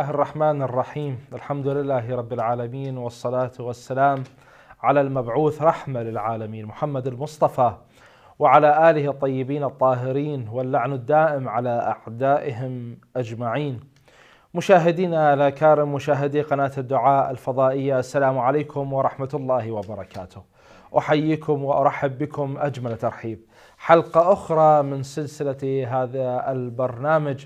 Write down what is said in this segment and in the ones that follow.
الله الرحمن الرحيم الحمد لله رب العالمين والصلاة والسلام على المبعوث رحمة للعالمين محمد المصطفى وعلى آله الطيبين الطاهرين واللعن الدائم على أعدائهم أجمعين مشاهدينا الأكارم مشاهدي قناة الدعاء الفضائية السلام عليكم ورحمة الله وبركاته أحييكم وأرحب بكم أجمل ترحيب حلقة أخرى من سلسلة هذا البرنامج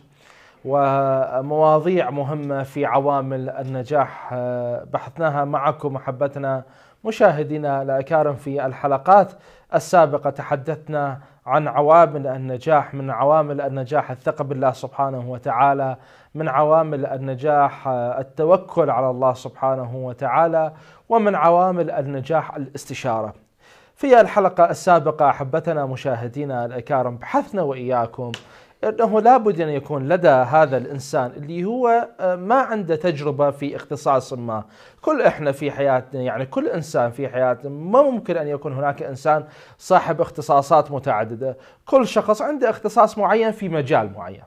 ومواضيع مهمة في عوامل النجاح آه، بحثناها معكم أحبتنا مشاهدينا الأكارم في الحلقات السابقة تحدثنا عن عوامل النجاح من عوامل النجاح الثقة بالله سبحانه وتعالى من عوامل النجاح آه، التوكل على الله سبحانه وتعالى ومن عوامل النجاح الاستشارة في الحلقة السابقة أحبتنا مشاهدينا الأكارم بحثنا وإياكم انه لابد ان يكون لدى هذا الانسان اللي هو آه، ما عنده تجربه في اختصاص ما، كل احنا في حياتنا يعني كل انسان في حياته ما ممكن ان يكون هناك انسان صاحب اختصاصات متعدده، كل شخص عنده اختصاص معين في مجال معين.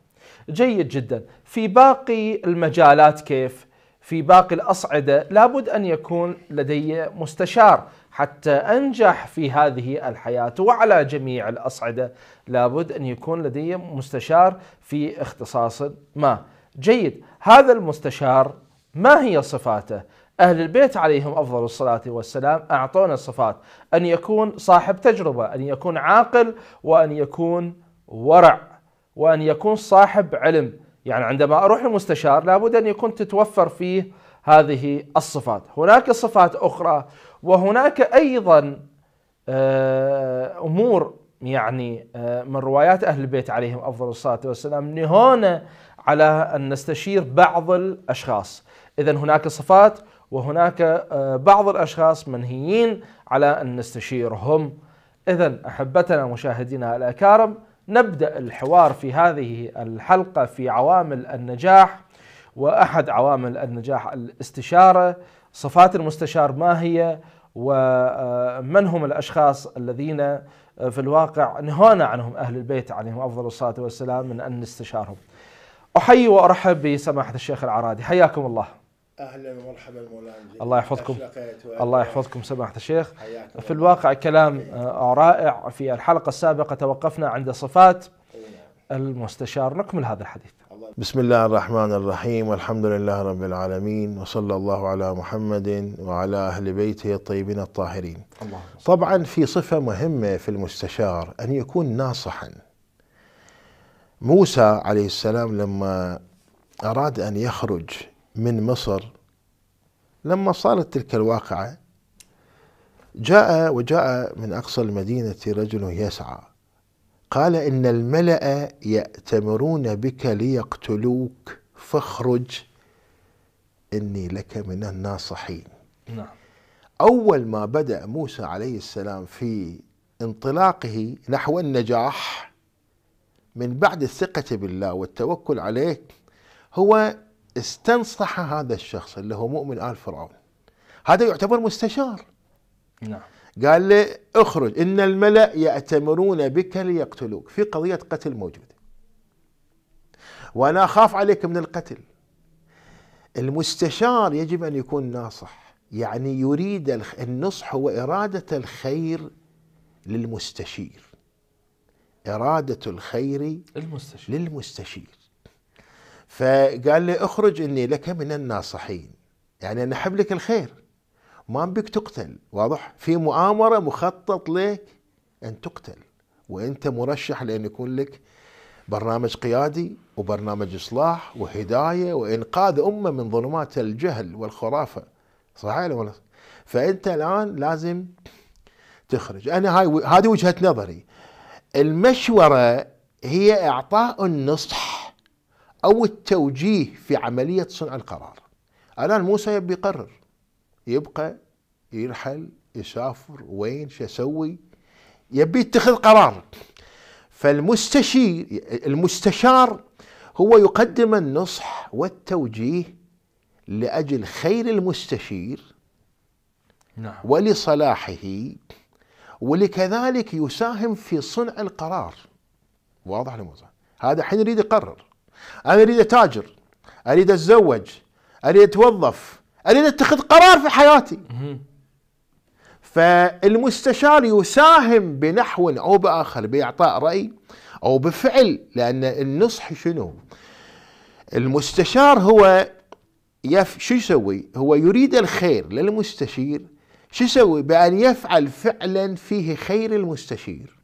جيد جدا، في باقي المجالات كيف؟ في باقي الأصعدة لابد أن يكون لدي مستشار حتى أنجح في هذه الحياة وعلى جميع الأصعدة لابد أن يكون لدي مستشار في اختصاص ما جيد هذا المستشار ما هي صفاته أهل البيت عليهم أفضل الصلاة والسلام أعطونا الصفات أن يكون صاحب تجربة أن يكون عاقل وأن يكون ورع وأن يكون صاحب علم يعني عندما أروح المستشار لابد أن يكون تتوفر فيه هذه الصفات هناك صفات أخرى وهناك أيضا آه، أمور يعني آه، من روايات أهل البيت عليهم أفضل الصلاة والسلام نهونا على أن نستشير بعض الأشخاص إذا هناك صفات وهناك آه، بعض الأشخاص منهيين على أن نستشيرهم إذا أحبتنا مشاهدينا الأكارم نبدأ الحوار في هذه الحلقة في عوامل النجاح وأحد عوامل النجاح الاستشارة صفات المستشار ما هي ومن آه، هم الأشخاص الذين آه، في الواقع نهونا عنهم أهل البيت عليهم أفضل الصلاة والسلام من أن نستشارهم أحيي وأرحب بسماحة الشيخ العرادي حياكم الله اهلا ومرحبا مولانا الله يحفظكم الله يحفظكم سماحه الشيخ في الواقع كلام آه، رائع في الحلقه السابقه توقفنا عند صفات نعم. المستشار نكمل هذا الحديث بسم الله الرحمن الرحيم والحمد لله رب العالمين وصلى الله على محمد وعلى اهل بيته الطيبين الطاهرين الله طبعا في صفه مهمه في المستشار ان يكون ناصحا موسى عليه السلام لما اراد ان يخرج من مصر لما صارت تلك الواقعة جاء وجاء من أقصى المدينة رجل يسعى قال إن الملأ يأتمرون بك ليقتلوك فاخرج إني لك من الناصحين نعم. أول ما بدأ موسى عليه السلام في انطلاقه نحو النجاح من بعد الثقة بالله والتوكل عليه هو استنصح هذا الشخص اللي هو مؤمن آل فرعون هذا يعتبر مستشار نعم قال له اخرج ان الملأ يأتمرون بك ليقتلوك في قضية قتل موجودة وانا اخاف عليك من القتل المستشار يجب ان يكون ناصح يعني يريد النصح هو إرادة الخير للمستشير إرادة الخير للمستشير, للمستشير. فقال لي اخرج اني لك من الناصحين يعني انا احب لك الخير ما بك تقتل واضح في مؤامره مخطط لك ان تقتل وانت مرشح لان يكون لك برنامج قيادي وبرنامج اصلاح وهدايه وانقاذ امه من ظلمات الجهل والخرافه صحيح ولا فانت الان لازم تخرج انا هاي هذه وجهه نظري المشوره هي اعطاء النصح أو التوجيه في عملية صنع القرار الآن موسى يبي يقرر يبقى يرحل يسافر وين شو يسوي يبي يتخذ قرار فالمستشير المستشار هو يقدم النصح والتوجيه لأجل خير المستشير نعم. ولصلاحه ولكذلك يساهم في صنع القرار واضح لموسى هذا حين يريد يقرر انا اريد اتاجر اريد اتزوج اريد اتوظف اريد اتخذ قرار في حياتي فالمستشار يساهم بنحو او باخر باعطاء راي او بفعل لان النصح شنو؟ المستشار هو يف شو يسوي؟ هو يريد الخير للمستشير شو يسوي؟ بان يفعل فعلا فيه خير المستشير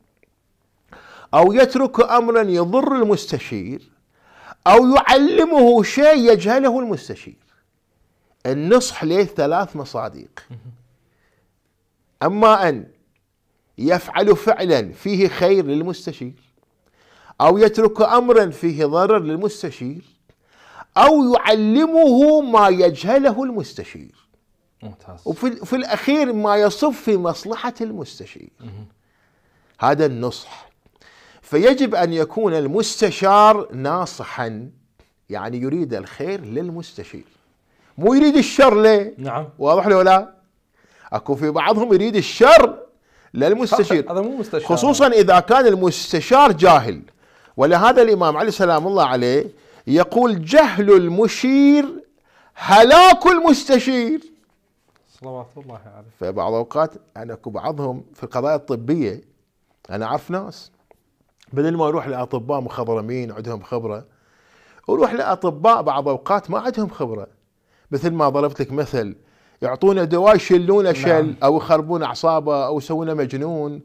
او يترك امرا يضر المستشير أو يعلمه شيء يجهله المستشير النصح له ثلاث مصادق أما أن يفعل فعلا فيه خير للمستشير أو يترك أمرا فيه ضرر للمستشير أو يعلمه ما يجهله المستشير ممتاز. وفي في الأخير ما يصف في مصلحة المستشير هذا النصح فيجب ان يكون المستشار ناصحا يعني يريد الخير للمستشير مو يريد الشر ليه نعم واضح له لا اكو في بعضهم يريد الشر للمستشير هذا مو مستشار خصوصا اذا كان المستشار جاهل ولهذا الامام علي سلام الله عليه يقول جهل المشير هلاك المستشير صلوات الله عليه فبعض الاوقات انا اكو بعضهم في القضايا الطبيه انا اعرف ناس بدل ما يروح لاطباء مخضرمين عندهم خبره وروح لاطباء بعض اوقات ما عندهم خبره مثل ما ضربت لك مثل يعطونه دواء يشلونه نعم. شل نعم. او يخربون اعصابه او يسوونه مجنون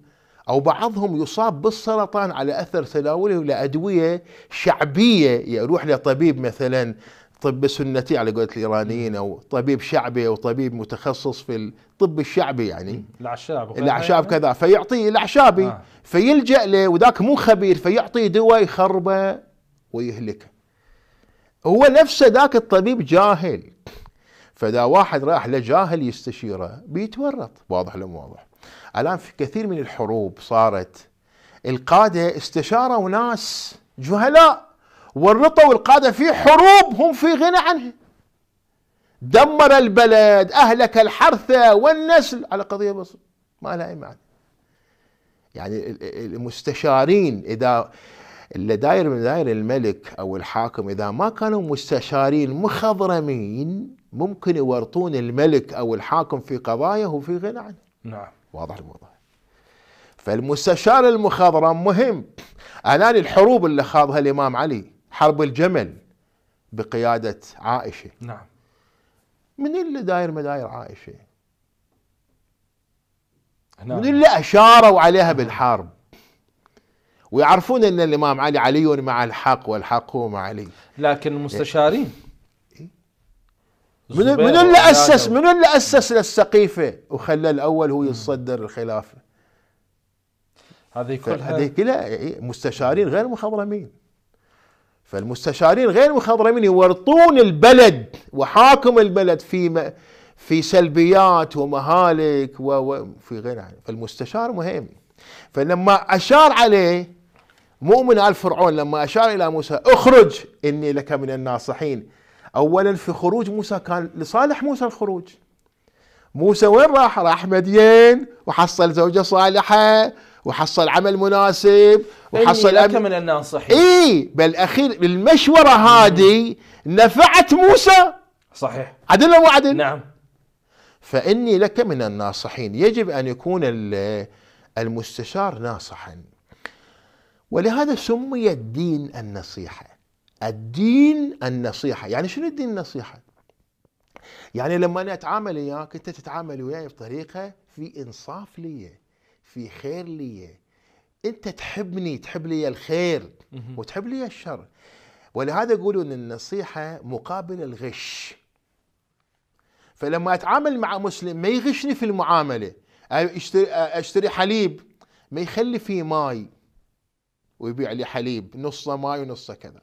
او بعضهم يصاب بالسرطان على اثر تناوله لادويه شعبيه يروح لطبيب مثلا طب سنتي على قولة الإيرانيين أو طبيب شعبي أو طبيب متخصص في الطب الشعبي يعني الأعشاب الأعشاب إيه. كذا فيعطيه الأعشابي آه. فيلجأ له وذاك مو خبير فيعطيه دواء يخربه ويهلكه هو نفسه ذاك الطبيب جاهل فذا واحد راح لجاهل يستشيره بيتورط واضح لو واضح الآن في كثير من الحروب صارت القادة استشاروا ناس جهلاء ورطوا والقادة في حروب هم في غنى عنها دمر البلد أهلك الحرث والنسل على قضية بسيطة ما لها أي معنى يعني المستشارين إذا اللي داير من داير الملك أو الحاكم إذا ما كانوا مستشارين مخضرمين ممكن يورطون الملك أو الحاكم في قضايا هو في غنى عنها نعم واضح الموضوع فالمستشار المخضرم مهم الآن الحروب اللي خاضها الإمام علي حرب الجمل بقيادة عائشة نعم من اللي داير مداير عائشة نعم. من اللي أشاروا عليها بالحرب ويعرفون أن الإمام علي علي مع الحق والحق هو مع علي لكن المستشارين من من اللي اسس من اللي اسس للسقيفه وخلى الاول هو يتصدر الخلافه هذه كلها هذه كلها إيه، مستشارين غير مخضرمين فالمستشارين غير المخضرمين يورطون البلد وحاكم البلد في في سلبيات ومهالك وفي غيرها فالمستشار مهم فلما أشار عليه مؤمن آل فرعون لما أشار إلى موسى اخرج إني لك من الناصحين أولا في خروج موسى كان لصالح موسى الخروج موسى وين راح راح مدين وحصل زوجة صالحة وحصل عمل مناسب وحصل أب... لك من الناصحين اي بالاخير المشوره هذه نفعت موسى صحيح عدل مو عدل نعم فاني لك من الناصحين يجب ان يكون المستشار ناصحا ولهذا سمي الدين النصيحه الدين النصيحه يعني شنو الدين النصيحه يعني لما انا اتعامل وياك انت تتعامل وياي بطريقه في انصاف لي في خير لي انت تحبني تحب لي الخير وتحب لي الشر ولهذا يقولوا ان النصيحه مقابل الغش فلما اتعامل مع مسلم ما يغشني في المعامله اشتري, أشتري حليب ما يخلي فيه ماي ويبيع لي حليب نصه ماي ونصه كذا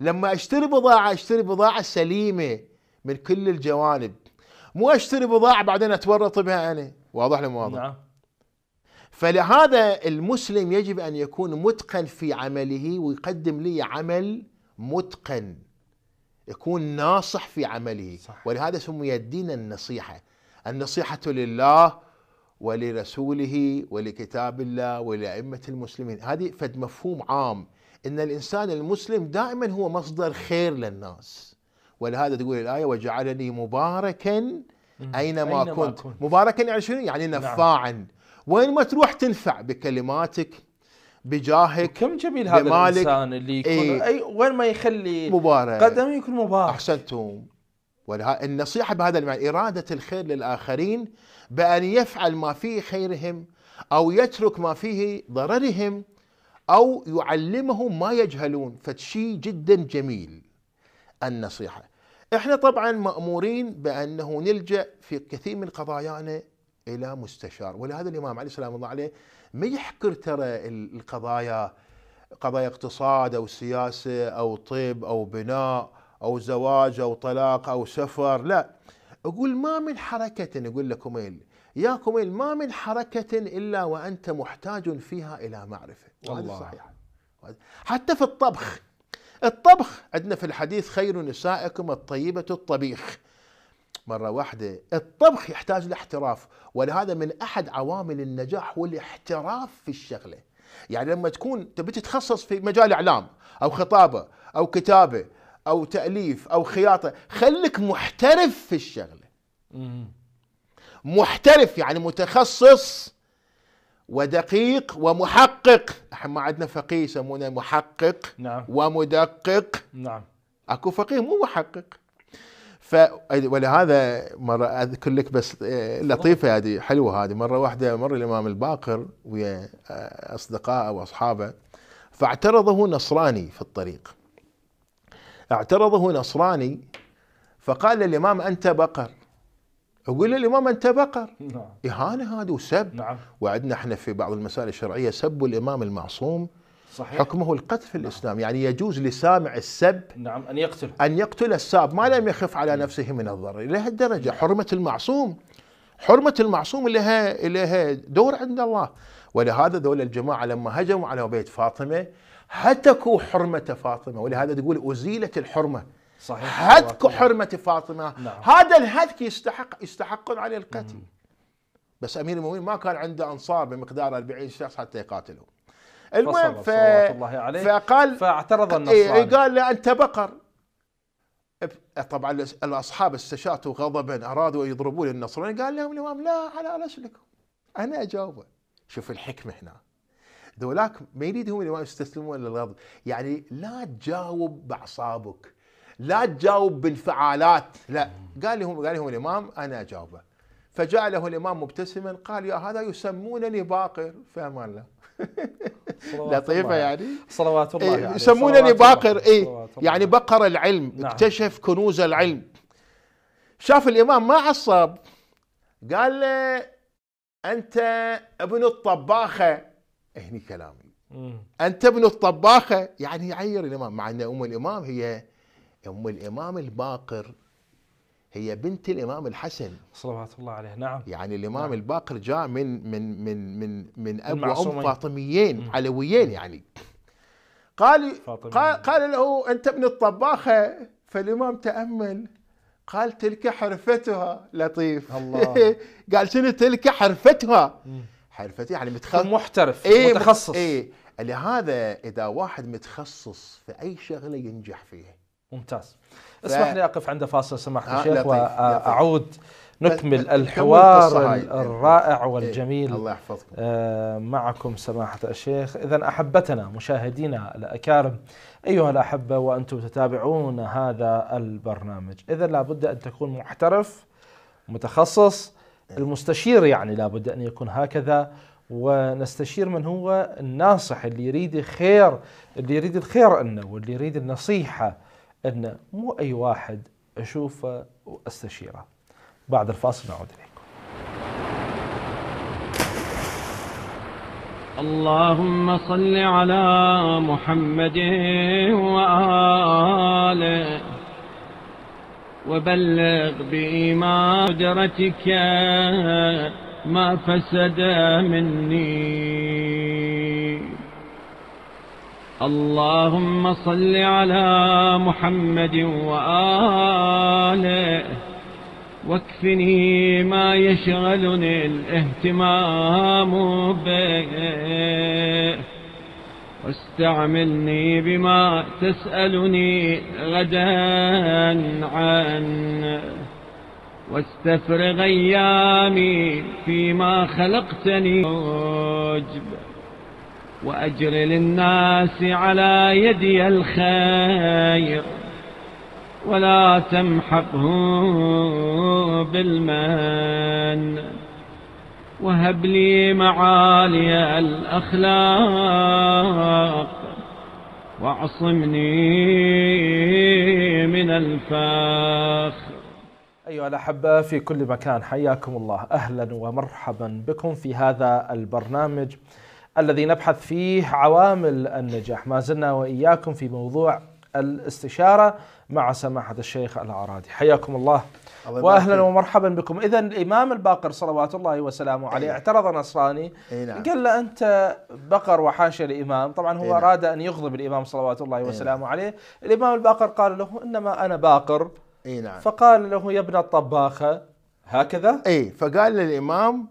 لما اشتري بضاعه اشتري بضاعه سليمه من كل الجوانب مو اشتري بضاعه بعدين اتورط بها انا واضح لي واضح نعم. فلهذا المسلم يجب أن يكون متقن في عمله ويقدم لي عمل متقن يكون ناصح في عمله صح. ولهذا سمي الدين النصيحة النصيحة لله ولرسوله ولكتاب الله ولأئمة المسلمين هذه فد مفهوم عام ان الانسان المسلم دائما هو مصدر خير للناس ولهذا تقول الايه وجعلني مباركا اينما, أينما كنت. كنت مباركا يعني شنو نعم. يعني نفاعا نعم. وين ما تروح تنفع بكلماتك بجاهك كم جميل هذا بمالك. الانسان اللي يكون ايه اي وين ما يخلي مبارك قدم يكون مبارك احسنتم النصيحه بهذا المعنى اراده الخير للاخرين بان يفعل ما فيه خيرهم او يترك ما فيه ضررهم او يعلمهم ما يجهلون فشيء جدا جميل النصيحه احنا طبعا مامورين بانه نلجا في كثير من قضايانا الى مستشار ولهذا الامام علي سلام الله عليه ما يحكر ترى القضايا قضايا اقتصاد او سياسه او طب او بناء او زواج او طلاق او سفر لا اقول ما من حركه يقول لكم يا كميل ما من حركه الا وانت محتاج فيها الى معرفه وهذا صحيح حتى في الطبخ الطبخ عندنا في الحديث خير نسائكم الطيبه الطبيخ مرة واحدة الطبخ يحتاج لاحتراف ولهذا من أحد عوامل النجاح هو الاحتراف في الشغلة يعني لما تكون تبي تتخصص في مجال إعلام أو خطابة أو كتابة أو تأليف أو خياطة خليك محترف في الشغلة محترف يعني متخصص ودقيق ومحقق احنا ما عندنا فقيه يسمونه محقق نعم. ومدقق نعم اكو فقيه مو محقق ف ولهذا مره اذكر لك بس إيه، لطيفه هذه حلوه هذه مره واحده مر الامام الباقر ويا آه، اصدقائه واصحابه فاعترضه نصراني في الطريق اعترضه نصراني فقال للامام انت بقر اقول للامام انت بقر نعم. اهانه هذه وسب نعم. وعندنا احنا في بعض المسائل الشرعيه سب الامام المعصوم صحيح. حكمه القتل في نعم. الإسلام يعني يجوز لسامع السب نعم أن يقتل أن يقتل الساب ما لم يخف على نعم. نفسه من الضرر إلى هالدرجة نعم. حرمة المعصوم حرمة المعصوم لها لها دور عند الله ولهذا ذول الجماعة لما هجموا على بيت فاطمة هتكوا حرمة فاطمة ولهذا تقول أزيلت الحرمة صحيح هتك حرمة فاطمة نعم. هذا الهتك يستحق يستحق عليه القتل مم. بس أمير المؤمنين ما كان عنده أنصار بمقدار 40 شخص حتى يقاتلهم المهم ف... الله عليه فقال فاعترض النصراني إيه، إيه، قال له انت بقر طبعا الاصحاب استشاطوا غضبا ارادوا يضربون النصراني قال لهم الامام لا على رسلكم انا اجاوبه شوف الحكمه هنا ذولاك ما يريدهم الامام يستسلمون للغضب يعني لا تجاوب باعصابك لا تجاوب بالفعالات لا قال لهم قال لهم الامام انا اجاوبه فجعله الامام مبتسما قال يا هذا يسمونني باقر فما الله لطيفه يعني صلوات الله إيه، يعني يسمونني باقر اي يعني بقر العلم نعم. اكتشف كنوز العلم شاف الامام ما عصب قال له انت ابن الطباخه هني كلامي انت ابن الطباخه يعني يعير الامام مع ان ام الامام هي ام الامام الباقر هي بنت الامام الحسن صلوات الله عليه نعم يعني الامام نعم. الباقر جاء من من من من من اب وام فاطميين علويين يعني قال قال له انت ابن الطباخه فالامام تامل قال تلك حرفتها لطيف الله قال شنو تلك حرفتها حرفتها يعني متخصص طيب، محترف ايه متخصص ايه لهذا اذا واحد متخصص في اي شغله ينجح فيها ممتاز اسمح لي اقف عند فاصل سماحه آه، الشيخ واعود نكمل الحوار الرائع إيه، والجميل الله يحفظكم آه، معكم سماحة الشيخ إذا أحبتنا مشاهدينا الأكارم أيها الأحبة وأنتم تتابعون هذا البرنامج إذا لابد أن تكون محترف متخصص المستشير يعني لابد أن يكون هكذا ونستشير من هو الناصح اللي يريد خير اللي يريد الخير لنا واللي يريد النصيحة أن مو أي واحد أشوفه وأستشيره بعد الفاصل نعود إليكم اللهم صل على محمد وآله وبلغ بإيمان قدرتك ما فسد مني اللهم صل على محمد وآله واكفني ما يشغلني الاهتمام به واستعملني بما تسألني غدا عنه واستفرغ أيامي فيما خلقتني وأجر للناس على يدي الخير ولا تمحقه بالمن وهب لي معالي الأخلاق واعصمني من الفاخر أيها الأحبة في كل مكان حياكم الله أهلا ومرحبا بكم في هذا البرنامج الذي نبحث فيه عوامل النجاح ما زلنا وإياكم في موضوع الاستشارة مع سماحة الشيخ العرادي حياكم الله, الله وأهلا ومرحبا بكم إذا الإمام الباقر صلوات الله وسلامه عليه إيه. اعترض نصراني أي نعم. قال له أنت بقر وحاشي الإمام طبعا هو إيه، نعم. أراد أن يغضب الإمام صلوات الله إيه، نعم. وسلامه نعم. عليه الإمام الباقر قال له إنما أنا باقر نعم. فقال له يا ابن الطباخة هكذا أي فقال للإمام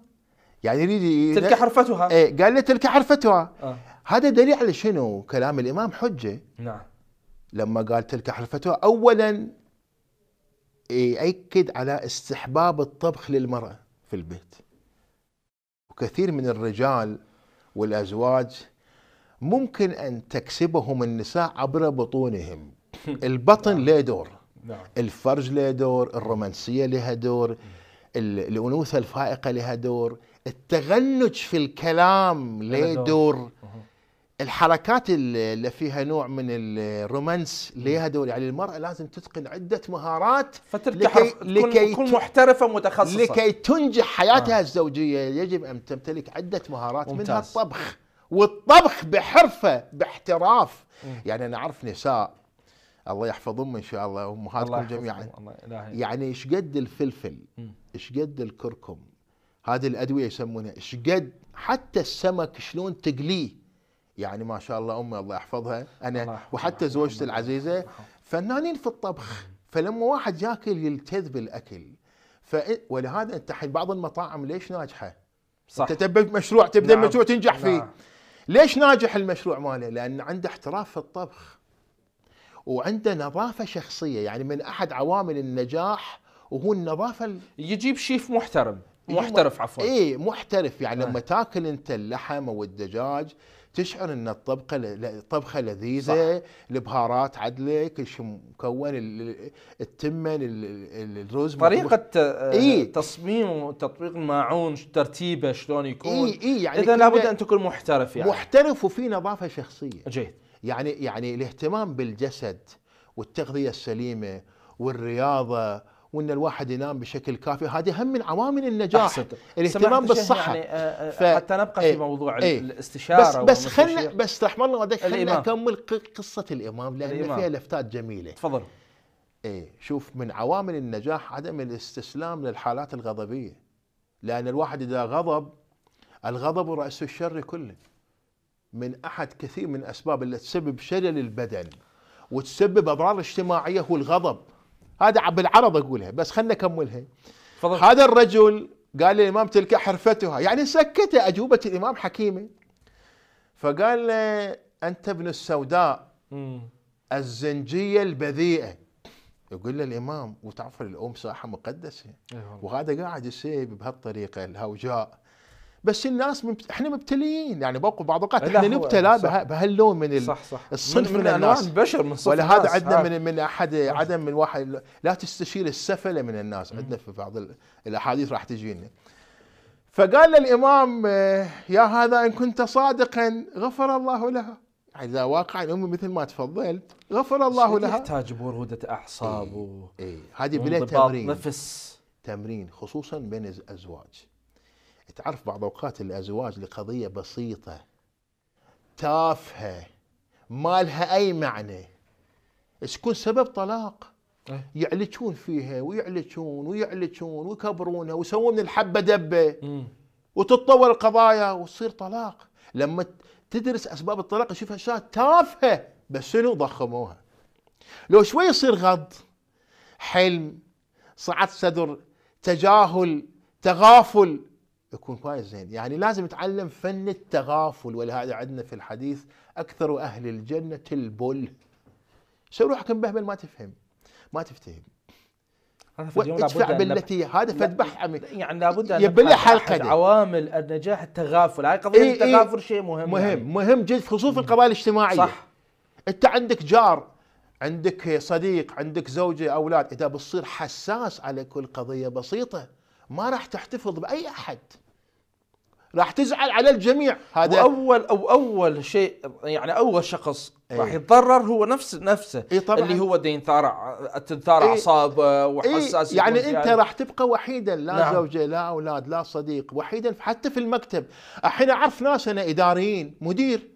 يعني يريد تلك حرفتها ايه قال له تلك حرفتها آه. هذا دليل على شنو كلام الامام حجه نعم لما قال تلك حرفتها اولا يأكد على استحباب الطبخ للمرأة في البيت وكثير من الرجال والأزواج ممكن أن تكسبهم النساء عبر بطونهم البطن نعم. له دور نعم. الفرج له دور الرومانسية لها دور الأنوثة الفائقة لها دور التغنج في الكلام ليه دور الحركات اللي فيها نوع من الرومانس ليها دور يعني المرأة لازم تتقن عدة مهارات لكي, لكي تكون محترفة متخصصة لكي تنجح حياتها آه. الزوجية يجب أن تمتلك عدة مهارات ممتاز. منها الطبخ والطبخ بحرفة باحتراف م. يعني أنا أعرف نساء الله يحفظهم إن شاء الله أمهاتكم جميعا الله يعني إيش قد الفلفل إيش قد الكركم هذه الادويه يسمونها شقد حتى السمك شلون تقليه يعني ما شاء الله امي الله يحفظها انا وحتى زوجتي العزيزه فنانين في الطبخ فلما واحد ياكل يلتذ بالاكل ولهذا انت حين بعض المطاعم ليش ناجحه؟ صح انت مشروع تبدا نعم. مشروع تنجح فيه نعم. ليش ناجح المشروع ماله؟ لان عنده احتراف في الطبخ وعنده نظافه شخصيه يعني من احد عوامل النجاح وهو النظافه يجيب شيف محترم محترف عفوا اي محترف يعني آه. لما تاكل انت اللحم او الدجاج تشعر ان الطبخه الطبخه لذيذه صح. البهارات عدله كل شيء مكون التمن الرز طريقه آه، إيه؟ تصميم وتطبيق الماعون ترتيبه شلون يكون اي اي يعني اذا لابد ان تكون محترف يعني محترف وفي نظافه شخصيه جيد يعني يعني الاهتمام بالجسد والتغذيه السليمه والرياضه وان الواحد ينام بشكل كافي هذه اهم من عوامل النجاح أحسنت. الاهتمام بالصحه يعني آه، آه، ف... حتى نبقى في إيه، موضوع ايه الاستشاره بس بس خلنا بس رحم الله والديك خلنا اكمل قصه الامام لان الإمام. فيها لفتات جميله تفضل ايه شوف من عوامل النجاح عدم الاستسلام للحالات الغضبيه لان الواحد اذا غضب الغضب راس الشر كله من احد كثير من الاسباب اللي تسبب شلل البدن وتسبب اضرار اجتماعيه هو الغضب هذا بالعرض اقولها بس خلنا اكملها فضل. هذا الرجل قال للامام تلك حرفتها يعني سكته اجوبه الامام حكيمه فقال له انت ابن السوداء الزنجيه البذيئه يقول له الامام وتعرف الام ساحه مقدسه إيه وهذا قاعد يسيب بهالطريقه الهوجاء بس الناس مبت... احنا مبتليين يعني بوقف بعض الاوقات احنا نبتلى بها... بهاللون من ال... صح صح الصنف من, من, من الناس البشر من صنف ولا هذا عندنا من من احد عدم من واحد لا تستشير السفله من الناس عندنا في بعض ال... الاحاديث راح تجينا فقال الامام آه، يا هذا ان كنت صادقا غفر الله لها يعني اذا واقعا امي مثل ما تفضلت غفر الله لها يحتاج بروده اعصاب اي إيه. هذه بلا تمرين نفس تمرين خصوصا بين الازواج تعرف بعض اوقات الازواج لقضيه بسيطه تافهه ما لها اي معنى تكون سبب طلاق إيه. يعلجون فيها ويعلجون ويعلجون ويكبرونها ويسوون من الحبه دبه وتتطور القضايا وتصير طلاق لما تدرس اسباب الطلاق تشوف اشياء تافهه بس شنو ضخموها لو شوي يصير غض حلم صعد صدر تجاهل تغافل يكون كويس زين يعني لازم يتعلم فن التغافل ولهذا عندنا في الحديث أكثر أهل الجنة البل سوي روحك مبهبل ما تفهم ما تفتهم ادفع بالتي هذا فذبح عمي يعني لابد ان يبلع حلقه عوامل النجاح التغافل هاي قضيه إيه التغافل شيء مهم مهم يعني. مهم جدا خصوصا القضايا الاجتماعيه صح انت عندك جار عندك صديق عندك زوجه اولاد اذا بتصير حساس على كل قضيه بسيطه ما راح تحتفظ باي احد راح تزعل على الجميع هذا اول او اول شيء يعني اول شخص أيه. راح يتضرر هو نفس نفسه أي طبعًا. اللي هو دين ثارع تنثار إيه. اعصابه آه، أيه. يعني انت يعني. راح تبقى وحيدا لا نعم. زوجه لا اولاد لا صديق وحيدا حتى في المكتب الحين اعرف ناس انا اداريين مدير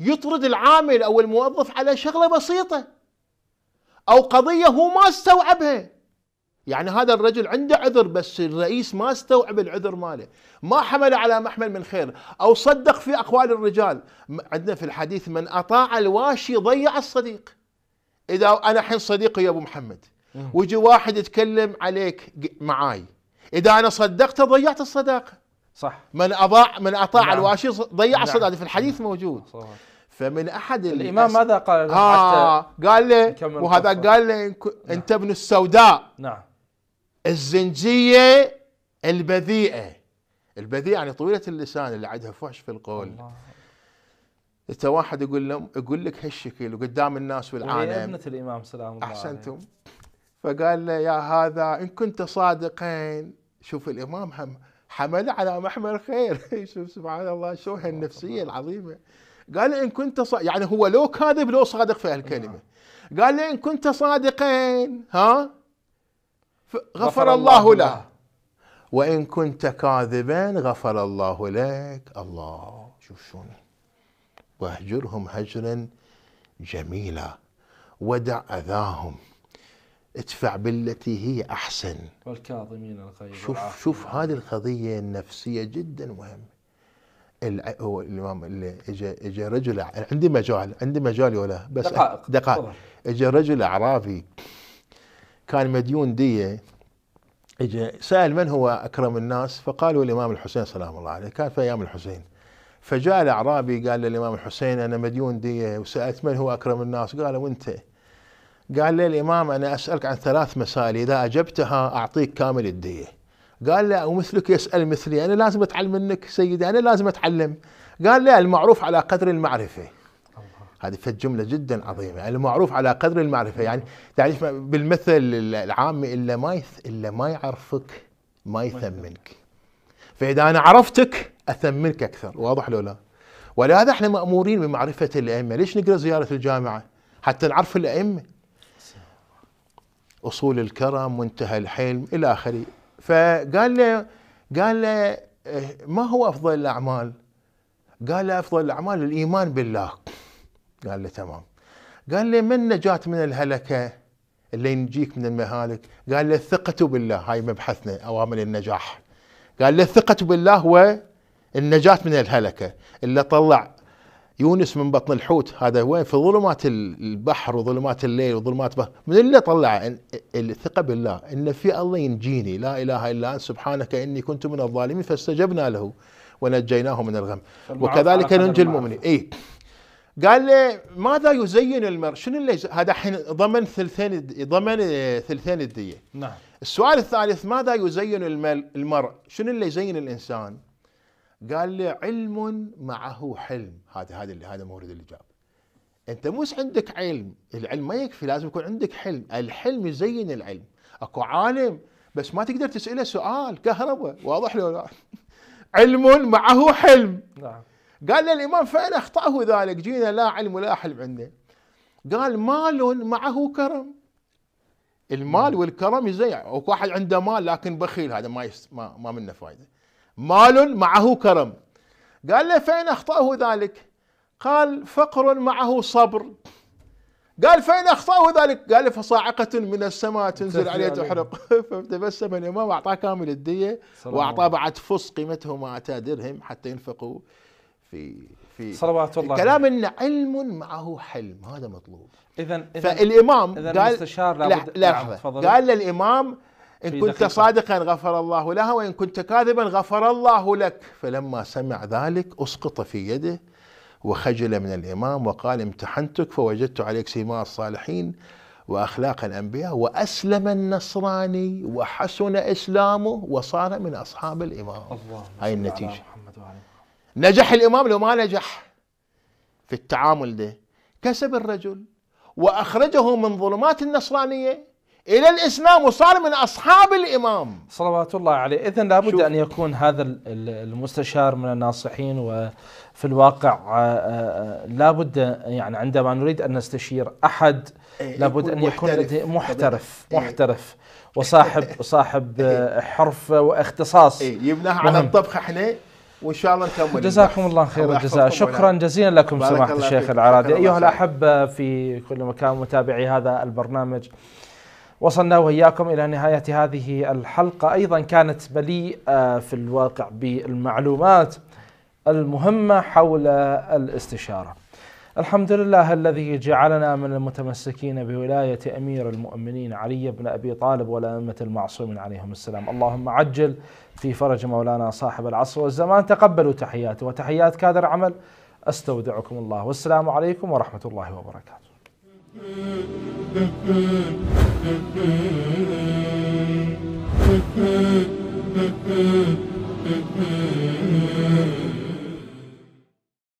يطرد العامل او الموظف على شغله بسيطه او قضيه هو ما استوعبها يعني هذا الرجل عنده عذر بس الرئيس ما استوعب العذر ماله ما حمله على محمل من خير أو صدق في أقوال الرجال عندنا في الحديث من أطاع الواشي ضيع الصديق إذا أنا حين صديقي يا أبو محمد ويجي واحد يتكلم عليك معاي إذا أنا صدقته ضيعت الصداقة صح من أضاع من أطاع نعم. الواشي ضيع نعم. الصداقة في الحديث نعم. موجود صح. فمن احد الامام ماذا قال آه حتى قال له وهذا قال له انت نعم. ابن السوداء نعم الزنجية البذيئة البذيئة يعني طويلة اللسان اللي عندها فحش في القول الله. انت واحد يقول لهم يقول لك هالشكل وقدام الناس والعالم ابنة الامام سلام الله احسنتم فقال له يا هذا ان كنت صادقين شوف الامام هم حمل على محمل خير شوف سبحان الله شو هالنفسيه العظيمه قال ان كنت صادق يعني هو لو كاذب لو صادق في هالكلمه نعم. قال ان كنت صادقين ها غفر الله له وإن كنت كاذبا غفر الله لك الله شوف شلون واهجرهم هجرا جميلا ودع أذاهم ادفع بالتي هي أحسن والكاظمين الغيظ شوف شوف هذه القضية النفسية جدا مهمة الامام اللي اجى اجى رجل عندي مجال عندي مجال ولا بس دقائق دقائق اجى رجل اعرابي كان مديون دية اجى سأل من هو أكرم الناس فقالوا الإمام الحسين سلام الله عليه كان في أيام الحسين فجاء الأعرابي قال للإمام الحسين أنا مديون دية وسألت من هو أكرم الناس قال وأنت قال لي الإمام أنا أسألك عن ثلاث مسائل إذا أجبتها أعطيك كامل الدية قال لا ومثلك يسأل مثلي أنا لازم أتعلم منك سيدي أنا لازم أتعلم قال لا المعروف على قدر المعرفة هذه جملة جدا عظيمة المعروف يعني على قدر المعرفة يعني تعرف بالمثل العامي إلا ما إلا ما يعرفك ما يثمنك فإذا أنا عرفتك أثمنك أكثر واضح لو لا ولهذا احنا مأمورين بمعرفة الأئمة ليش نقرأ زيارة الجامعة حتى نعرف الأئمة أصول الكرم منتهى الحلم إلى آخره فقال له قال له إيه، ما هو أفضل الأعمال قال له أفضل الأعمال الإيمان بالله قال له تمام قال له من نجاة من الهلكة اللي نجيك من المهالك قال له الثقة بالله هاي مبحثنا أوامر النجاح قال له الثقة بالله هو النجاة من الهلكة اللي طلع يونس من بطن الحوت هذا وين في ظلمات البحر وظلمات الليل وظلمات بحر من اللي طلع الثقه بالله ان في الله ينجيني لا اله الا انت سبحانك اني كنت من الظالمين فاستجبنا له ونجيناه من الغم وكذلك ننجي المؤمنين اي قال له ماذا يزين المرء؟ شنو اللي هذا الحين ضمن ثلثين ضمن آه، ثلثين الديه. نعم. السؤال الثالث ماذا يزين المرء؟ شنو اللي يزين الانسان؟ قال له علم معه حلم، هذا هذا هذا مورد الاجابه. انت مو عندك علم، العلم ما يكفي لازم يكون عندك حلم، الحلم يزين العلم. اكو عالم بس ما تقدر تساله سؤال كهرباء، واضح له لا؟ علم معه حلم. نعم. قال له الامام فإن أخطأه ذلك جينا لا علم ولا حلم عنده قال مال معه كرم المال والكرم زي اكو واحد عنده مال لكن بخيل هذا ما يست... ما, ما منه فايده مال معه كرم قال له فين اخطاه ذلك؟ قال فقر معه صبر قال فين اخطاه ذلك؟ قال فصاعقه من السماء تنزل عليه تحرق فتبسم الامام واعطاه كامل الديه واعطاه بعد فص قيمته ما اتى درهم حتى ينفقوا في في صلوات الله كلام ان علم معه حلم هذا مطلوب اذا فالامام إذن قال المستشار لا لحظه نعم، قال للامام ان كنت صادقا غفر الله له وان كنت كاذبا غفر الله لك فلما سمع ذلك اسقط في يده وخجل من الامام وقال امتحنتك فوجدت عليك سيما الصالحين واخلاق الانبياء واسلم النصراني وحسن اسلامه وصار من اصحاب الامام الله هاي النتيجه نجح الإمام لو ما نجح في التعامل ده كسب الرجل وأخرجه من ظلمات النصرانية الى الاسلام وصار من اصحاب الامام صلوات الله عليه اذا لابد ان يكون هذا المستشار من الناصحين وفي الواقع آه، آه، آه، لابد يعني عندما نريد ان نستشير احد إيه، لابد ان يكون محترف محترف, إيه. محترف وصاحب صاحب إيه. حرفه واختصاص يبناها على الطبخ احنا وان شاء الله نكمل جزاكم الله خير الجزاء شكرا جزيلا لكم سماحه الشيخ العرادي ايها الاحبه في كل مكان متابعي هذا البرنامج وصلنا واياكم الى نهايه هذه الحلقه ايضا كانت مليئه في الواقع بالمعلومات المهمه حول الاستشاره الحمد لله الذي جعلنا من المتمسكين بولاية أمير المؤمنين علي بن أبي طالب والأئمة المعصومين عليهم السلام اللهم عجل في فرج مولانا صاحب العصر والزمان تقبلوا تحياتي وتحيات كادر عمل استودعكم الله والسلام عليكم ورحمه الله وبركاته.